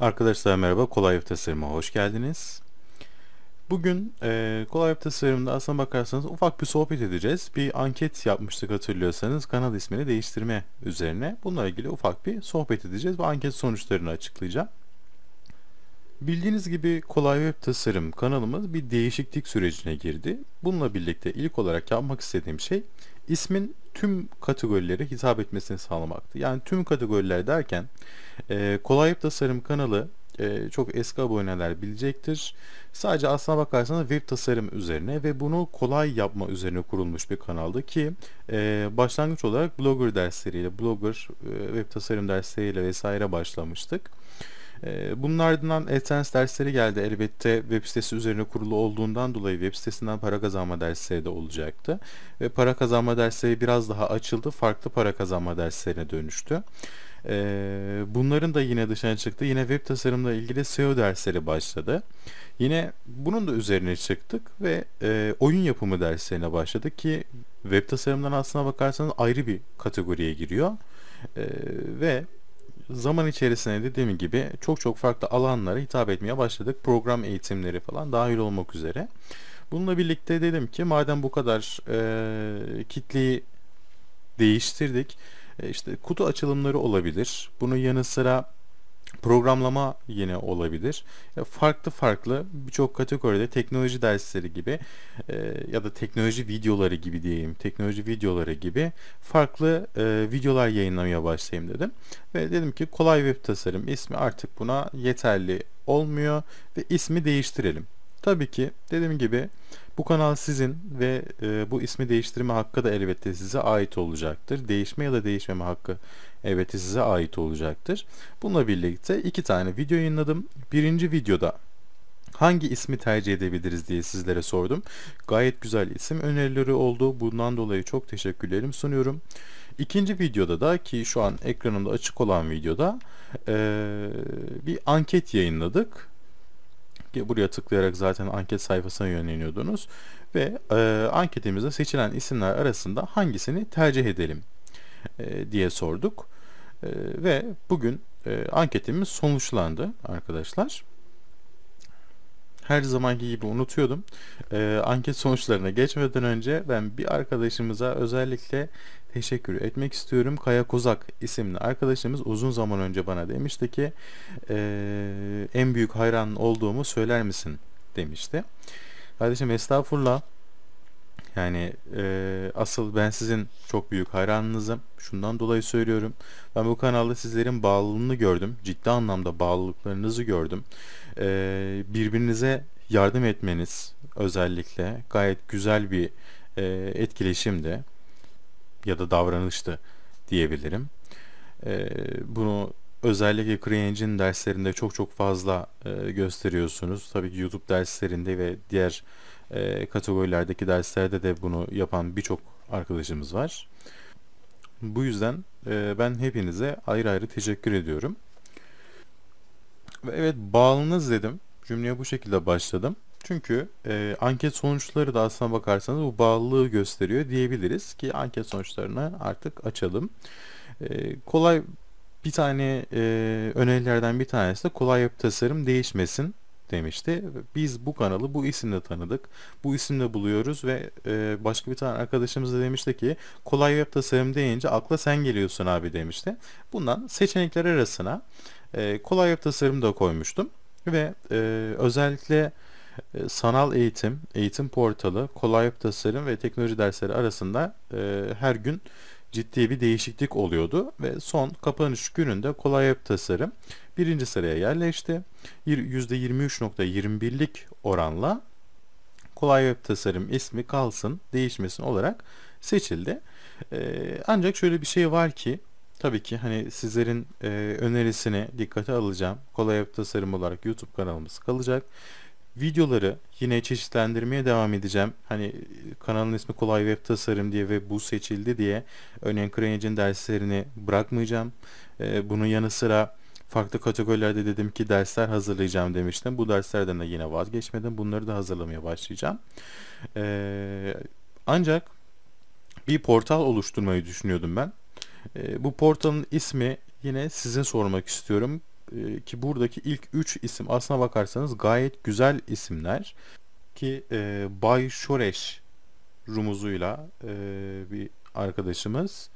Arkadaşlar merhaba, kolay web tasarıma hoş geldiniz. Bugün e, kolay web tasarımında aslına bakarsanız ufak bir sohbet edeceğiz. Bir anket yapmıştık hatırlıyorsanız kanal ismini değiştirme üzerine. Bununla ilgili ufak bir sohbet edeceğiz ve anket sonuçlarını açıklayacağım. Bildiğiniz gibi Kolay Web Tasarım kanalımız bir değişiklik sürecine girdi. Bununla birlikte ilk olarak yapmak istediğim şey ismin tüm kategorilere hitap etmesini sağlamaktı. Yani tüm kategoriler derken e, Kolay Web Tasarım kanalı e, çok eski aboneler bilecektir. Sadece aslına bakarsanız web tasarım üzerine ve bunu kolay yapma üzerine kurulmuş bir kanaldı ki e, başlangıç olarak blogger dersleriyle, blogger e, web tasarım dersleriyle vesaire başlamıştık. Ee, bunun ardından AdSense dersleri geldi. Elbette web sitesi üzerine kurulu olduğundan dolayı web sitesinden para kazanma dersleri de olacaktı. Ve para kazanma dersleri biraz daha açıldı. Farklı para kazanma derslerine dönüştü. Ee, bunların da yine dışına çıktı. Yine web tasarımla ilgili SEO dersleri başladı. Yine bunun da üzerine çıktık ve e, oyun yapımı derslerine başladık ki web tasarımdan aslına bakarsanız ayrı bir kategoriye giriyor. Ee, ve zaman içerisinde dediğim gibi çok çok farklı alanlara hitap etmeye başladık. Program eğitimleri falan dahil olmak üzere. Bununla birlikte dedim ki madem bu kadar e, kitleyi değiştirdik. E, işte kutu açılımları olabilir. Bunun yanı sıra programlama yine olabilir. E, farklı farklı birçok kategoride teknoloji dersleri gibi e, ya da teknoloji videoları gibi diyeyim. Teknoloji videoları gibi farklı e, videolar yayınlamaya başlayayım dedim. Ve dedim ki kolay web tasarım ismi artık buna yeterli olmuyor ve ismi değiştirelim. Tabii ki dediğim gibi bu kanal sizin ve e, bu ismi değiştirme hakkı da elbette size ait olacaktır. Değişme ya da değişmeme hakkı elbette size ait olacaktır. Bununla birlikte iki tane video yayınladım. Birinci videoda hangi ismi tercih edebiliriz diye sizlere sordum. Gayet güzel isim önerileri oldu. Bundan dolayı çok teşekkürlerimi sunuyorum. İkinci videoda da ki şu an ekranımda açık olan videoda e, bir anket yayınladık Buraya tıklayarak zaten anket sayfasına yönleniyordunuz. Ve e, anketimizde seçilen isimler arasında hangisini tercih edelim e, diye sorduk. E, ve bugün e, anketimiz sonuçlandı arkadaşlar her zamanki gibi unutuyordum. E, anket sonuçlarına geçmeden önce ben bir arkadaşımıza özellikle teşekkür etmek istiyorum. Kaya Kozak isimli arkadaşımız uzun zaman önce bana demişti ki e, en büyük hayran olduğumu söyler misin demişti. Kardeşim estağfurullah yani e, asıl ben sizin çok büyük hayranınızım. Şundan dolayı söylüyorum. Ben bu kanalda sizlerin bağlılığını gördüm. Ciddi anlamda bağlılıklarınızı gördüm. E, birbirinize yardım etmeniz özellikle gayet güzel bir e, etkileşimdi. Ya da davranıştı diyebilirim. E, bunu özellikle CryEngine derslerinde çok çok fazla e, gösteriyorsunuz. Tabii ki YouTube derslerinde ve diğer e, kategorilerdeki derslerde de bunu yapan birçok arkadaşımız var. Bu yüzden e, ben hepinize ayrı ayrı teşekkür ediyorum. Ve evet bağlınız dedim. Cümleye bu şekilde başladım. Çünkü e, anket sonuçları da aslına bakarsanız bu bağlılığı gösteriyor diyebiliriz ki anket sonuçlarını artık açalım. E, kolay bir tane e, önerilerden bir tanesi de kolay yapı tasarım değişmesin demişti. Biz bu kanalı bu isimle tanıdık. Bu isimle buluyoruz ve e, başka bir tane arkadaşımız da demişti ki kolay web tasarım deyince akla sen geliyorsun abi demişti. Bundan seçenekler arasına e, kolay web tasarım da koymuştum ve e, özellikle e, sanal eğitim, eğitim portalı, kolay web tasarım ve teknoloji dersleri arasında e, her gün ciddi bir değişiklik oluyordu ve son kapanış gününde kolay web tasarım birinci sıraya yerleşti. %23.21'lik oranla kolay web tasarım ismi kalsın değişmesin olarak seçildi. Ee, ancak şöyle bir şey var ki tabii ki hani sizlerin e, önerisini dikkate alacağım. Kolay web tasarım olarak YouTube kanalımız kalacak. Videoları yine çeşitlendirmeye devam edeceğim. Hani kanalın ismi Kolay Web Tasarım diye ve bu seçildi diye örneğin Crange'in derslerini bırakmayacağım. Ee, bunun yanı sıra farklı kategorilerde dedim ki dersler hazırlayacağım demiştim. Bu derslerden de yine vazgeçmedim. Bunları da hazırlamaya başlayacağım. Ee, ancak bir portal oluşturmayı düşünüyordum ben. Ee, bu portalın ismi yine size sormak istiyorum ee, ki buradaki ilk 3 isim aslına bakarsanız gayet güzel isimler ki e, Bay Şoreş rumuzuyla e, bir arkadaşımız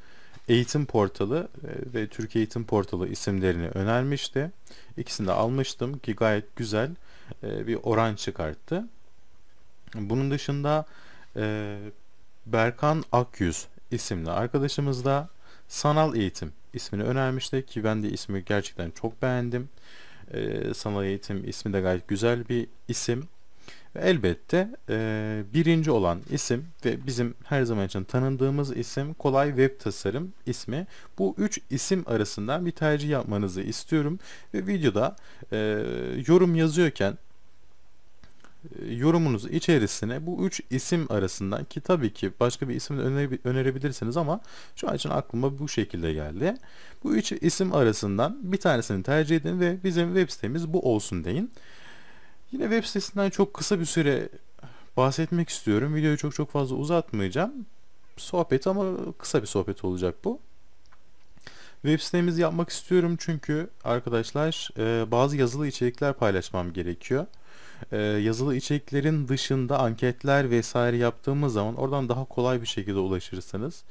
Eğitim Portalı e, ve Türkiye Eğitim Portalı isimlerini önermişti. İkisini de almıştım ki gayet güzel e, bir oran çıkarttı. Bunun dışında e, Berkan Akyüz isimli arkadaşımız da Sanal Eğitim ismini önermişti ki ben de ismi gerçekten çok beğendim. Sanal Eğitim ismi de gayet güzel bir isim elbette e, birinci olan isim ve bizim her zaman için tanındığımız isim kolay web tasarım ismi. Bu üç isim arasından bir tercih yapmanızı istiyorum. Ve videoda e, yorum yazıyorken e, yorumunuzu içerisine bu üç isim arasından ki tabii ki başka bir isim de önerebilirsiniz ama şu an için aklıma bu şekilde geldi. Bu üç isim arasından bir tanesini tercih edin ve bizim web sitemiz bu olsun deyin. Yine web sitesinden çok kısa bir süre bahsetmek istiyorum. Videoyu çok çok fazla uzatmayacağım. Sohbet ama kısa bir sohbet olacak bu. Web sitemizi yapmak istiyorum çünkü arkadaşlar e, bazı yazılı içerikler paylaşmam gerekiyor. E, yazılı içeriklerin dışında anketler vesaire yaptığımız zaman oradan daha kolay bir şekilde ulaşırsanız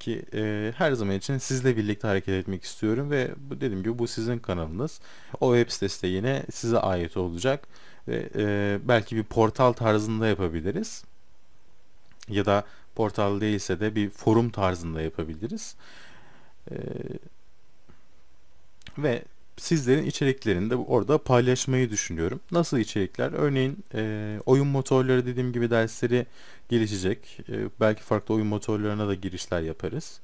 ki e, her zaman için sizle birlikte hareket etmek istiyorum ve bu dediğim gibi bu sizin kanalınız. O web sitesi de yine size ait olacak. İşte, e, belki bir portal tarzında yapabiliriz. Ya da portal değilse de bir forum tarzında yapabiliriz. E, ve sizlerin içeriklerini de orada paylaşmayı düşünüyorum. Nasıl içerikler? Örneğin e, oyun motorları dediğim gibi dersleri gelişecek. E, belki farklı oyun motorlarına da girişler yaparız.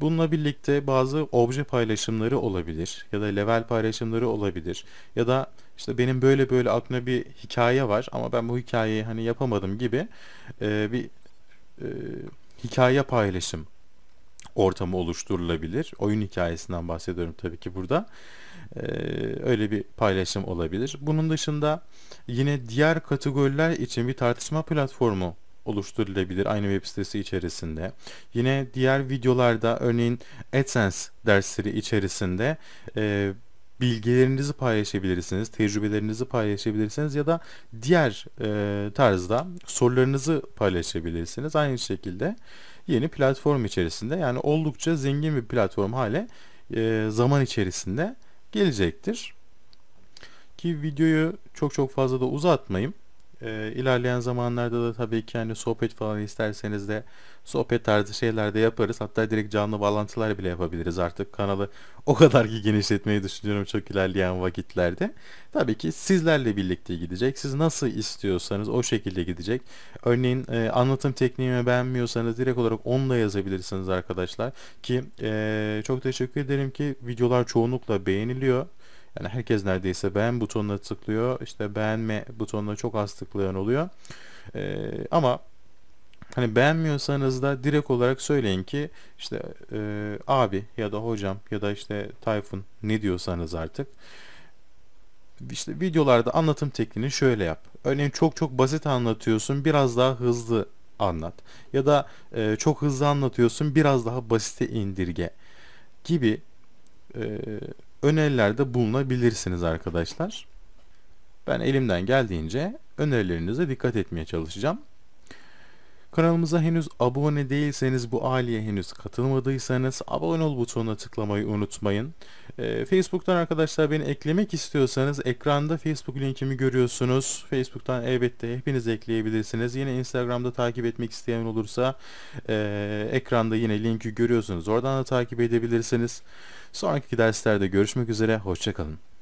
Bununla birlikte bazı obje paylaşımları olabilir ya da level paylaşımları olabilir ya da işte benim böyle böyle aklımda bir hikaye var ama ben bu hikayeyi hani yapamadım gibi e, bir e, hikaye paylaşım ortamı oluşturulabilir. Oyun hikayesinden bahsediyorum tabii ki burada. Ee, öyle bir paylaşım olabilir. Bunun dışında yine diğer kategoriler için bir tartışma platformu oluşturulabilir aynı web sitesi içerisinde. Yine diğer videolarda örneğin AdSense dersleri içerisinde e, bilgilerinizi paylaşabilirsiniz, tecrübelerinizi paylaşabilirsiniz ya da diğer e, tarzda sorularınızı paylaşabilirsiniz. Aynı şekilde yeni platform içerisinde yani oldukça zengin bir platform hale e, zaman içerisinde gelecektir. Ki videoyu çok çok fazla da uzatmayayım. E, ilerleyen zamanlarda da tabii ki hani sohbet falan isterseniz de sohbet tarzı şeyler de yaparız. Hatta direkt canlı bağlantılar bile yapabiliriz artık. Kanalı o kadar ki genişletmeyi düşünüyorum çok ilerleyen vakitlerde. Tabii ki sizlerle birlikte gidecek. Siz nasıl istiyorsanız o şekilde gidecek. Örneğin e, anlatım tekniğimi beğenmiyorsanız direkt olarak onu da yazabilirsiniz arkadaşlar. Ki e, çok teşekkür ederim ki videolar çoğunlukla beğeniliyor. Yani herkes neredeyse beğen butonuna tıklıyor. İşte beğenme butonuna çok az tıklayan oluyor. Ee, ama hani beğenmiyorsanız da direkt olarak söyleyin ki işte e, abi ya da hocam ya da işte Tayfun ne diyorsanız artık işte videolarda anlatım tekniğini şöyle yap. Örneğin çok çok basit anlatıyorsun biraz daha hızlı anlat. Ya da e, çok hızlı anlatıyorsun biraz daha basite indirge gibi e, önerilerde bulunabilirsiniz arkadaşlar. Ben elimden geldiğince önerilerinize dikkat etmeye çalışacağım. Kanalımıza henüz abone değilseniz bu aileye henüz katılmadıysanız abone ol butonuna tıklamayı unutmayın. Ee, Facebook'tan arkadaşlar beni eklemek istiyorsanız ekranda Facebook linkimi görüyorsunuz. Facebook'tan elbette hepiniz ekleyebilirsiniz. Yine Instagram'da takip etmek isteyen olursa e, ekranda yine linki görüyorsunuz. Oradan da takip edebilirsiniz. Sonraki derslerde görüşmek üzere. Hoşçakalın.